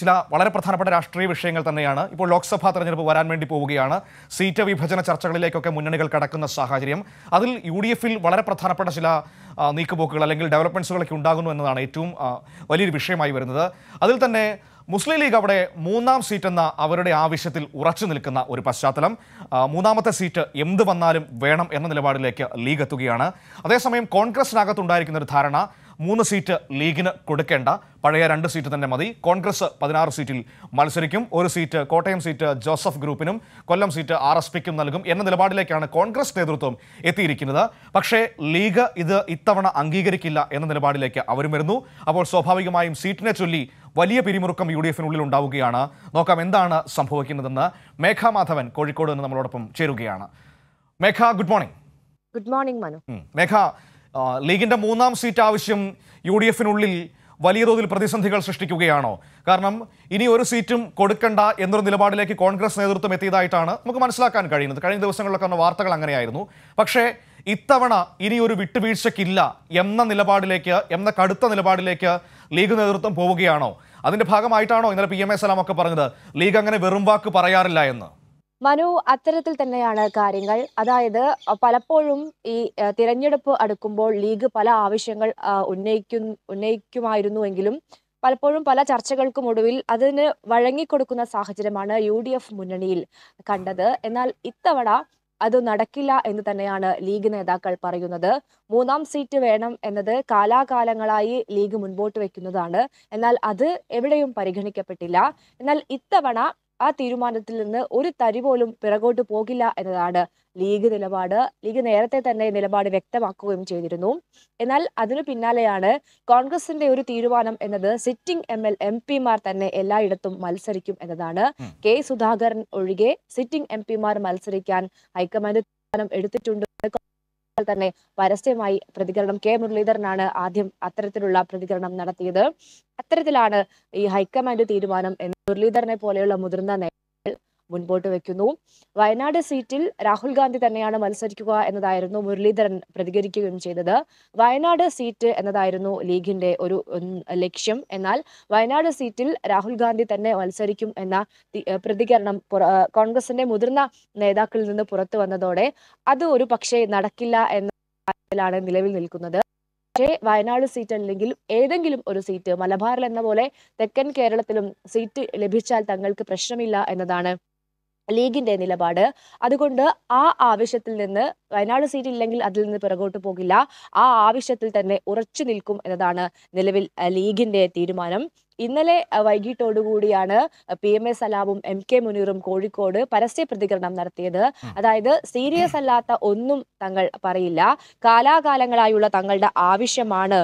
ചില വളരെ പ്രധാനപ്പെട്ട രാഷ്ട്രീയ വിഷയങ്ങൾ തന്നെയാണ് ഇപ്പോൾ ലോക്സഭാ തെരഞ്ഞെടുപ്പ് വരാൻ വേണ്ടി പോവുകയാണ് സീറ്റ് വിഭജന ചർച്ചകളിലേക്കൊക്കെ മുന്നണികൾ കടക്കുന്ന സാഹചര്യം അതിൽ യു വളരെ പ്രധാനപ്പെട്ട ചില നീക്കുപോക്കുകൾ അല്ലെങ്കിൽ ഡെവലപ്മെൻറ്റ്സുകളൊക്കെ ഉണ്ടാകുന്നു എന്നതാണ് ഏറ്റവും വലിയൊരു വിഷയമായി വരുന്നത് അതിൽ തന്നെ മുസ്ലിം ലീഗ് അവിടെ മൂന്നാം സീറ്റ് എന്ന അവരുടെ ആവശ്യത്തിൽ ഉറച്ചു നിൽക്കുന്ന ഒരു പശ്ചാത്തലം മൂന്നാമത്തെ സീറ്റ് എന്ത് വന്നാലും വേണം എന്ന നിലപാടിലേക്ക് ലീഗ് എത്തുകയാണ് അതേസമയം കോൺഗ്രസിനകത്തുണ്ടായിരിക്കുന്ന ഒരു ധാരണ മൂന്ന് സീറ്റ് ലീഗിന് കൊടുക്കേണ്ട പഴയ രണ്ട് സീറ്റ് തന്നെ മതി കോൺഗ്രസ് പതിനാറ് സീറ്റിൽ മത്സരിക്കും ഒരു സീറ്റ് കോട്ടയം സീറ്റ് ജോസഫ് ഗ്രൂപ്പിനും കൊല്ലം സീറ്റ് ആർ എസ് പിക്കും നൽകും എന്ന നിലപാടിലേക്കാണ് കോൺഗ്രസ് നേതൃത്വം എത്തിയിരിക്കുന്നത് പക്ഷേ ലീഗ് ഇത് ഇത്തവണ അംഗീകരിക്കില്ല എന്ന നിലപാടിലേക്ക് അവരും വരുന്നു അപ്പോൾ സ്വാഭാവികമായും സീറ്റിനെ ചൊല്ലി വലിയ പിരിമുറുക്കം യു ഡി എഫിനുള്ളിൽ ഉണ്ടാവുകയാണ് നോക്കാം എന്താണ് സംഭവിക്കുന്നതെന്ന് മേഘ മാധവൻ കോഴിക്കോട് നിന്ന് നമ്മളോടൊപ്പം ചേരുകയാണ് Megha good morning good morning Manu Megha ലീഗിൻ്റെ മൂന്നാം സീറ്റ് ആവശ്യം യു ഡി എഫിനുള്ളിൽ വലിയ തോതിൽ പ്രതിസന്ധികൾ സൃഷ്ടിക്കുകയാണോ കാരണം ഇനി ഒരു സീറ്റും കൊടുക്കണ്ട എന്നൊരു നിലപാടിലേക്ക് കോൺഗ്രസ് നേതൃത്വം എത്തിയതായിട്ടാണ് നമുക്ക് മനസ്സിലാക്കാൻ കഴിയുന്നത് കഴിഞ്ഞ ദിവസങ്ങളിലൊക്കെ വന്ന വാർത്തകൾ അങ്ങനെയായിരുന്നു പക്ഷേ ഇത്തവണ ഇനി ഒരു വിട്ടുവീഴ്ചയ്ക്കില്ല എന്ന നിലപാടിലേക്ക് എന്ന കടുത്ത നിലപാടിലേക്ക് ലീഗ് നേതൃത്വം പോവുകയാണോ അതിൻ്റെ ഭാഗമായിട്ടാണോ ഇന്നലെ പി എം എ സലാമൊക്കെ പറഞ്ഞത് ലീഗ് അങ്ങനെ വെറും വാക്ക് പറയാറില്ല എന്ന് മനു അത്തരത്തിൽ തന്നെയാണ് കാര്യങ്ങൾ അതായത് പലപ്പോഴും ഈ തിരഞ്ഞെടുപ്പ് അടുക്കുമ്പോൾ ലീഗ് പല ആവശ്യങ്ങൾ ഉന്നയിക്കും ഉന്നയിക്കുമായിരുന്നുവെങ്കിലും പലപ്പോഴും പല ചർച്ചകൾക്കും ഒടുവിൽ അതിന് വഴങ്ങിക്കൊടുക്കുന്ന സാഹചര്യമാണ് യു ഡി എഫ് മുന്നണിയിൽ കണ്ടത് എന്നാൽ ഇത്തവണ അത് നടക്കില്ല എന്ന് തന്നെയാണ് ലീഗ് നേതാക്കൾ പറയുന്നത് മൂന്നാം സീറ്റ് വേണം എന്നത് കാലാകാലങ്ങളായി ലീഗ് മുൻപോട്ട് വെക്കുന്നതാണ് എന്നാൽ അത് എവിടെയും പരിഗണിക്കപ്പെട്ടില്ല എന്നാൽ ഇത്തവണ ആ തീരുമാനത്തിൽ നിന്ന് ഒരു തരി പോലും പിറകോട്ട് പോകില്ല എന്നതാണ് ലീഗ് നിലപാട് ലീഗ് നേരത്തെ തന്നെ നിലപാട് വ്യക്തമാക്കുകയും ചെയ്തിരുന്നു എന്നാൽ അതിനു പിന്നാലെയാണ് കോൺഗ്രസിന്റെ ഒരു തീരുമാനം എന്നത് സിറ്റിംഗ് എം എൽ എം പിമാർ തന്നെ എല്ലായിടത്തും മത്സരിക്കും എന്നതാണ് കെ സുധാകരൻ ഒഴികെ സിറ്റിംഗ് എം പിമാർ മത്സരിക്കാൻ ഹൈക്കമാൻഡ് തീരുമാനം എടുത്തിട്ടുണ്ട് തന്നെ പരസ്യമായി പ്രതികരണം കെ മുരളീധരനാണ് ആദ്യം അത്തരത്തിലുള്ള പ്രതികരണം നടത്തിയത് അത്തരത്തിലാണ് ഈ ഹൈക്കമാൻഡ് തീരുമാനം മുരളീധരനെ പോലെയുള്ള മുതിർന്ന മുൻപോട്ട് വെക്കുന്നു വയനാട് സീറ്റിൽ രാഹുൽ ഗാന്ധി തന്നെയാണ് മത്സരിക്കുക എന്നതായിരുന്നു മുരളീധരൻ പ്രതികരിക്കുകയും ചെയ്തത് വയനാട് സീറ്റ് എന്നതായിരുന്നു ലീഗിന്റെ ഒരു ലക്ഷ്യം എന്നാൽ വയനാട് സീറ്റിൽ രാഹുൽ ഗാന്ധി തന്നെ മത്സരിക്കും എന്ന പ്രതികരണം കോൺഗ്രസിന്റെ മുതിർന്ന നേതാക്കളിൽ നിന്ന് പുറത്തു വന്നതോടെ അത് ഒരു പക്ഷേ നടക്കില്ല എന്ന നിലവിൽ നിൽക്കുന്നത് പക്ഷേ വയനാട് സീറ്റ് അല്ലെങ്കിൽ ഏതെങ്കിലും ഒരു സീറ്റ് മലബാറിൽ എന്ന പോലെ തെക്കൻ കേരളത്തിലും സീറ്റ് ലഭിച്ചാൽ തങ്ങൾക്ക് പ്രശ്നമില്ല എന്നതാണ് ലീഗിൻ്റെ നിലപാട് അതുകൊണ്ട് ആ ആവശ്യത്തിൽ നിന്ന് വയനാട് സീറ്റ് ഇല്ലെങ്കിൽ അതിൽ നിന്ന് പിറകോട്ട് പോകില്ല ആ ആവശ്യത്തിൽ തന്നെ ഉറച്ചു നിൽക്കും എന്നതാണ് നിലവിൽ ലീഗിന്റെ തീരുമാനം ഇന്നലെ വൈകിട്ടോടുകൂടിയാണ് പി എം എസ് സലാമും എം കെ മുനീറും കോഴിക്കോട് പരസ്യ പ്രതികരണം നടത്തിയത് അതായത് സീരിയസ് അല്ലാത്ത ഒന്നും തങ്ങൾ പറയില്ല കാലാകാലങ്ങളായുള്ള തങ്ങളുടെ ആവശ്യമാണ്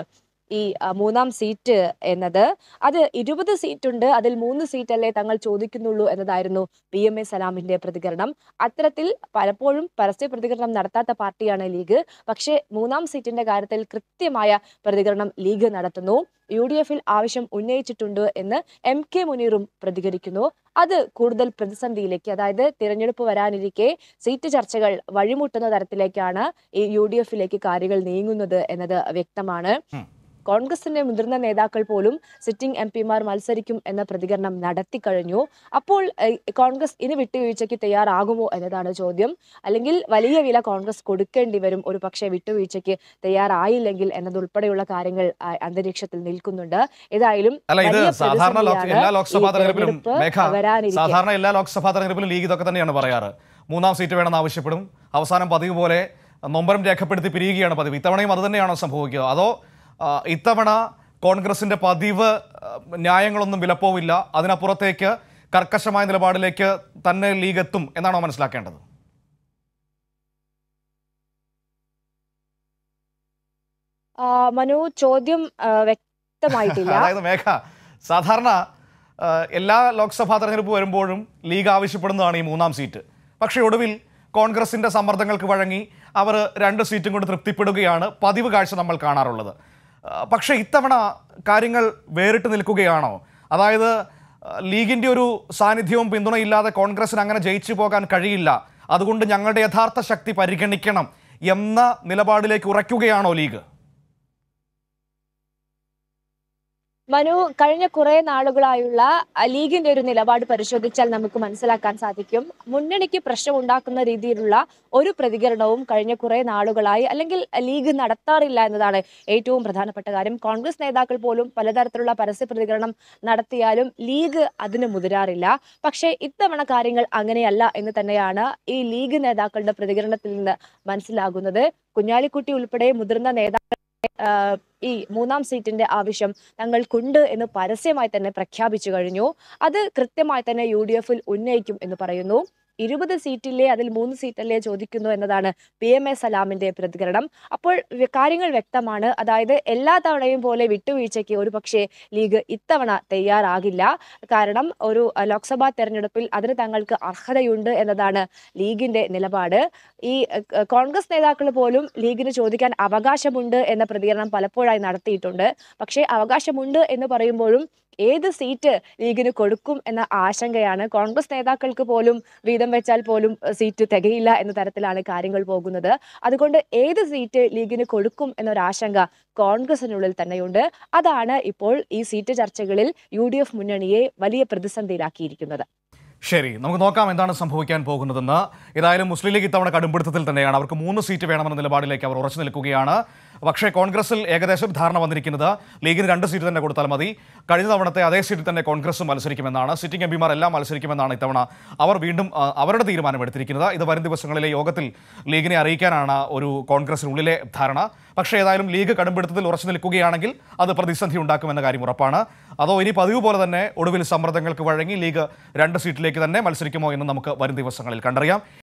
ഈ മൂന്നാം സീറ്റ് എന്നത് അത് ഇരുപത് സീറ്റുണ്ട് അതിൽ മൂന്ന് സീറ്റല്ലേ തങ്ങൾ ചോദിക്കുന്നുള്ളൂ എന്നതായിരുന്നു പി എം എ സലാമിന്റെ പ്രതികരണം അത്തരത്തിൽ പലപ്പോഴും പരസ്യ പ്രതികരണം നടത്താത്ത പാർട്ടിയാണ് ലീഗ് പക്ഷേ മൂന്നാം സീറ്റിന്റെ കാര്യത്തിൽ കൃത്യമായ പ്രതികരണം ലീഗ് നടത്തുന്നു യു ഡി എഫിൽ ആവശ്യം ഉന്നയിച്ചിട്ടുണ്ട് എന്ന് എം കെ മുനീറും പ്രതികരിക്കുന്നു അത് കൂടുതൽ പ്രതിസന്ധിയിലേക്ക് അതായത് തിരഞ്ഞെടുപ്പ് വരാനിരിക്കെ സീറ്റ് ചർച്ചകൾ വഴിമുട്ടുന്ന തരത്തിലേക്കാണ് ഈ യു ഡി എഫിലേക്ക് കാര്യങ്ങൾ നീങ്ങുന്നത് എന്നത് വ്യക്തമാണ് കോൺഗ്രസിന്റെ മുതിർന്ന നേതാക്കൾ പോലും സിറ്റിംഗ് എം പിമാർ മത്സരിക്കും എന്ന പ്രതികരണം നടത്തി കഴിഞ്ഞു അപ്പോൾ കോൺഗ്രസ് ഇനി വിട്ടുവീഴ്ചയ്ക്ക് തയ്യാറാകുമോ എന്നതാണ് ചോദ്യം അല്ലെങ്കിൽ വലിയ വില കോൺഗ്രസ് കൊടുക്കേണ്ടി വരും ഒരു പക്ഷേ വിട്ടുവീഴ്ചയ്ക്ക് തയ്യാറായില്ലെങ്കിൽ എന്നതുൾപ്പെടെയുള്ള കാര്യങ്ങൾ അന്തരീക്ഷത്തിൽ നിൽക്കുന്നുണ്ട് ഏതായാലും സാധാരണ എല്ലാ ലോക്സഭാ തെരഞ്ഞെടുപ്പിലും സാധാരണ എല്ലാ ലോക്സഭാ തെരഞ്ഞെടുപ്പിലും ലീഗ് ഇതൊക്കെ തന്നെയാണ് പറയാറ് മൂന്നാം സീറ്റ് വേണമെന്ന് ആവശ്യപ്പെടും അവസാനം പതിവ് പോലെ നൊമ്പരം രേഖപ്പെടുത്തി പിരിയുകയാണ് പതിവ് ഇത്തവണയും അത് തന്നെയാണോ സംഭവിക്കുക അതോ ഇത്തവണ കോൺഗ്രസിൻ്റെ പതിവ് ന്യായങ്ങളൊന്നും വിലപ്പോവില്ല അതിനപ്പുറത്തേക്ക് കർക്കശമായ നിലപാടിലേക്ക് തന്നെ ലീഗ് എത്തും എന്നാണോ മനസ്സിലാക്കേണ്ടത് മനു ചോദ്യം വ്യക്തമായിട്ടില്ല അതായത് മേഘ സാധാരണ എല്ലാ ലോക്സഭാ തെരഞ്ഞെടുപ്പ് വരുമ്പോഴും ലീഗ് ആവശ്യപ്പെടുന്നതാണ് ഈ മൂന്നാം സീറ്റ് പക്ഷേ ഒടുവിൽ കോൺഗ്രസിൻ്റെ സമ്മർദ്ദങ്ങൾക്ക് വഴങ്ങി അവർ രണ്ട് സീറ്റും കൊണ്ട് തൃപ്തിപ്പെടുകയാണ് പതിവ് കാഴ്ച നമ്മൾ കാണാറുള്ളത് പക്ഷേ ഇത്തവണ കാര്യങ്ങൾ വേറിട്ട് നിൽക്കുകയാണോ അതായത് ലീഗിൻ്റെ ഒരു സാന്നിധ്യവും പിന്തുണയില്ലാതെ കോൺഗ്രസിന് അങ്ങനെ ജയിച്ചു പോകാൻ കഴിയില്ല അതുകൊണ്ട് ഞങ്ങളുടെ യഥാർത്ഥ ശക്തി പരിഗണിക്കണം എന്ന നിലപാടിലേക്ക് ഉറയ്ക്കുകയാണോ ലീഗ് മനു കഴിഞ്ഞ കുറെ നാളുകളായുള്ള ലീഗിന്റെ ഒരു നിലപാട് പരിശോധിച്ചാൽ നമുക്ക് മനസ്സിലാക്കാൻ സാധിക്കും മുന്നണിക്ക് പ്രശ്നമുണ്ടാക്കുന്ന രീതിയിലുള്ള ഒരു പ്രതികരണവും കഴിഞ്ഞ കുറെ നാളുകളായി അല്ലെങ്കിൽ ലീഗ് നടത്താറില്ല എന്നതാണ് ഏറ്റവും പ്രധാനപ്പെട്ട കാര്യം കോൺഗ്രസ് നേതാക്കൾ പോലും പലതരത്തിലുള്ള പരസ്യ പ്രതികരണം നടത്തിയാലും ലീഗ് അതിന് മുതിരാറില്ല പക്ഷേ ഇത്തവണ കാര്യങ്ങൾ അങ്ങനെയല്ല എന്ന് തന്നെയാണ് ഈ ലീഗ് നേതാക്കളുടെ പ്രതികരണത്തിൽ നിന്ന് മനസ്സിലാകുന്നത് കുഞ്ഞാലിക്കുട്ടി ഉൾപ്പെടെ മുതിർന്ന നേതാക്കൾ ഈ മൂന്നാം സീറ്റിന്റെ ആവശ്യം തങ്ങൾക്കുണ്ട് എന്ന് പരസ്യമായി തന്നെ പ്രഖ്യാപിച്ചു കഴിഞ്ഞു അത് കൃത്യമായി തന്നെ യു ഉന്നയിക്കും എന്ന് പറയുന്നു ഇരുപത് സീറ്റില്ലേ അതിൽ മൂന്ന് സീറ്റല്ലേ ചോദിക്കുന്നു എന്നതാണ് പി എം എ സലാമിന്റെ പ്രതികരണം അപ്പോൾ കാര്യങ്ങൾ വ്യക്തമാണ് അതായത് എല്ലാ തവണയും പോലെ വിട്ടുവീഴ്ചയ്ക്ക് ഒരു പക്ഷേ ലീഗ് ഇത്തവണ തയ്യാറാകില്ല കാരണം ഒരു ലോക്സഭാ തെരഞ്ഞെടുപ്പിൽ അതിന് തങ്ങൾക്ക് അർഹതയുണ്ട് എന്നതാണ് ലീഗിന്റെ നിലപാട് ഈ കോൺഗ്രസ് നേതാക്കൾ പോലും ലീഗിന് ചോദിക്കാൻ അവകാശമുണ്ട് എന്ന പ്രതികരണം പലപ്പോഴായി നടത്തിയിട്ടുണ്ട് പക്ഷേ അവകാശമുണ്ട് എന്ന് പറയുമ്പോഴും ഏത് സീറ്റ് ലീഗിന് കൊടുക്കും എന്ന ആശങ്കയാണ് കോൺഗ്രസ് നേതാക്കൾക്ക് പോലും വീതം വെച്ചാൽ പോലും സീറ്റ് തികയില്ല എന്ന തരത്തിലാണ് കാര്യങ്ങൾ പോകുന്നത് അതുകൊണ്ട് ഏത് സീറ്റ് ലീഗിന് കൊടുക്കും എന്നൊരാശങ്ക കോൺഗ്രസിനുള്ളിൽ തന്നെയുണ്ട് അതാണ് ഇപ്പോൾ ഈ സീറ്റ് ചർച്ചകളിൽ യു മുന്നണിയെ വലിയ പ്രതിസന്ധിയിലാക്കിയിരിക്കുന്നത് ശരി നമുക്ക് നോക്കാം എന്താണ് സംഭവിക്കാൻ പോകുന്നതെന്ന് ഏതായാലും മുസ്ലിം ലീഗ് ഇത്തവണ കടുംപിടുത്തത്തിൽ തന്നെയാണ് അവർക്ക് മൂന്ന് സീറ്റ് വേണമെന്ന നിലപാടിലേക്ക് അവർ ഉറച്ചു നിൽക്കുകയാണ് പക്ഷേ കോൺഗ്രസിൽ ഏകദേശം ധാരണ വന്നിരിക്കുന്നത് ലീഗിന് രണ്ട് സീറ്റ് തന്നെ കൊടുത്താൽ മതി കഴിഞ്ഞ തവണത്തെ അതേ സീറ്റിൽ തന്നെ കോൺഗ്രസും മത്സരിക്കുമെന്നാണ് സിറ്റിംഗ് എം പിമാർ എല്ലാം മത്സരിക്കുമെന്നാണ് ഇത്തവണ അവർ വീണ്ടും അവരുടെ തീരുമാനമെടുത്തിരിക്കുന്നത് ഇത് വരും ദിവസങ്ങളിലെ യോഗത്തിൽ ലീഗിനെ അറിയിക്കാനാണ് ഒരു കോൺഗ്രസിനുള്ളിലെ ധാരണ പക്ഷേ ഏതായാലും ലീഗ് കടുംപിടുത്തത്തിൽ ഉറച്ചു നിൽക്കുകയാണെങ്കിൽ അത് പ്രതിസന്ധി ഉണ്ടാക്കുമെന്ന കാര്യം ഉറപ്പാണ് അതോ ഇനി പതിവ് പോലെ തന്നെ ഒടുവിൽ സമ്മർദ്ദങ്ങൾക്ക് വഴങ്ങി ലീഗ് രണ്ട് സീറ്റിലേക്ക് തന്നെ മത്സരിക്കുമോ എന്ന് നമുക്ക് വരും ദിവസങ്ങളിൽ കണ്ടറിയാം